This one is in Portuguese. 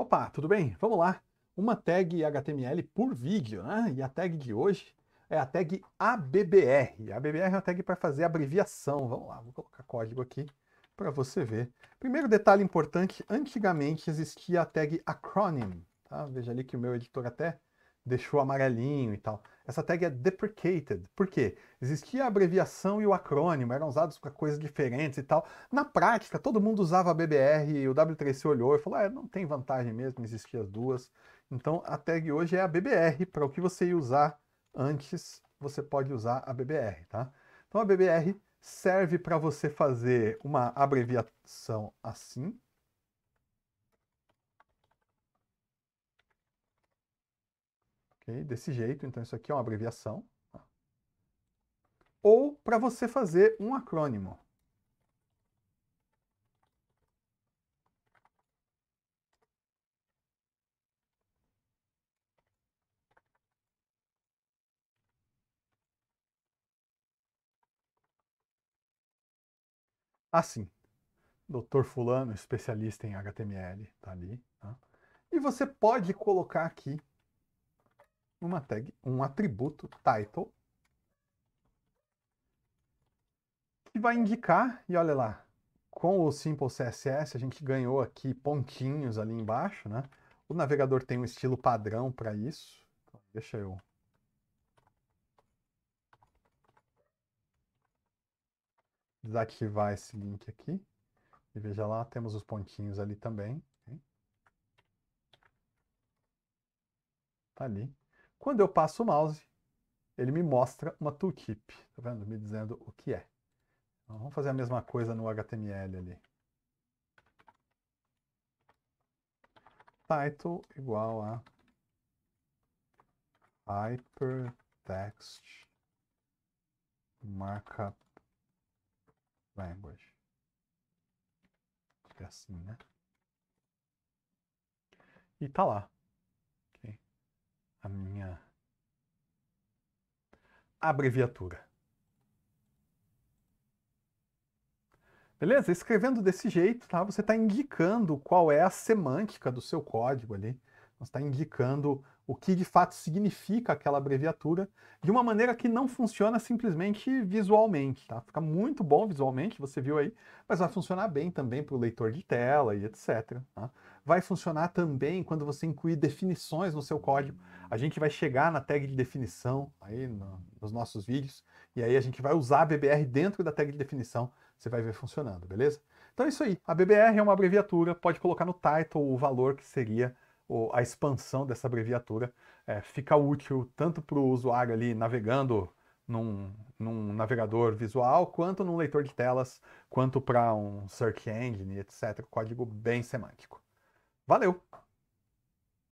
Opa, tudo bem? Vamos lá. Uma tag HTML por vídeo, né? E a tag de hoje é a tag ABBR. A ABBR é uma tag para fazer abreviação. Vamos lá, vou colocar código aqui para você ver. Primeiro detalhe importante, antigamente existia a tag acronym, tá? Veja ali que o meu editor até deixou amarelinho e tal. Essa tag é deprecated. Por quê? Existia a abreviação e o acrônimo, eram usados para coisas diferentes e tal. Na prática, todo mundo usava a BBR e o W3C olhou e falou: é não tem vantagem mesmo existir as duas. Então a tag hoje é a BBR. Para o que você ia usar antes, você pode usar a BBR, tá? Então a BBR serve para você fazer uma abreviação assim, Okay? Desse jeito, então isso aqui é uma abreviação. Tá? Ou para você fazer um acrônimo. assim. Doutor Fulano, especialista em HTML, tá ali. Tá? E você pode colocar aqui uma tag, um atributo title, que vai indicar, e olha lá, com o Simple CSS a gente ganhou aqui pontinhos ali embaixo, né? O navegador tem um estilo padrão para isso. Então, deixa eu desativar esse link aqui. E veja lá, temos os pontinhos ali também. Tá ali. Quando eu passo o mouse, ele me mostra uma tooltip, tá vendo? Me dizendo o que é. Então, vamos fazer a mesma coisa no HTML ali. Title igual a hypertext markup language. é assim, né? E tá lá a minha abreviatura. Beleza? Escrevendo desse jeito, tá? Você está indicando qual é a semântica do seu código ali. Você está indicando o que de fato significa aquela abreviatura, de uma maneira que não funciona simplesmente visualmente, tá? Fica muito bom visualmente, você viu aí, mas vai funcionar bem também para o leitor de tela e etc. Tá? Vai funcionar também quando você incluir definições no seu código. A gente vai chegar na tag de definição aí no, nos nossos vídeos, e aí a gente vai usar a BBR dentro da tag de definição, você vai ver funcionando, beleza? Então é isso aí, a BBR é uma abreviatura, pode colocar no title o valor que seria o, a expansão dessa abreviatura é, fica útil tanto para o usuário ali navegando num, num, navegador visual, quanto num leitor de telas, quanto para um search engine, etc. Código bem semântico. Valeu!